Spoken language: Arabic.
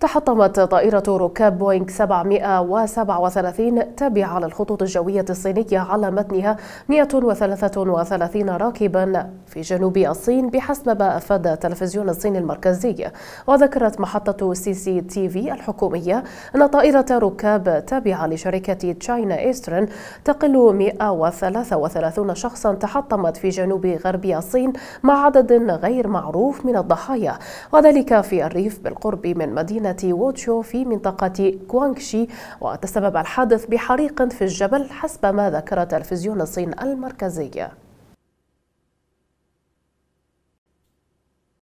تحطمت طائرة ركاب بوينغ 737 تابعة للخطوط الجوية الصينية على متنها 133 راكبا في جنوب الصين بحسب ما أفاد تلفزيون الصين المركزي وذكرت محطة سي سي تي في الحكومية أن طائرة ركاب تابعة لشركة تشاينا إيسترن تقل 133 شخصا تحطمت في جنوب غرب الصين مع عدد غير معروف من الضحايا وذلك في الريف بالقرب من مدينة ووتشو في منطقة كوانكشي وتسبب الحادث بحريق في الجبل حسب ما ذكر تلفزيون الصين المركزي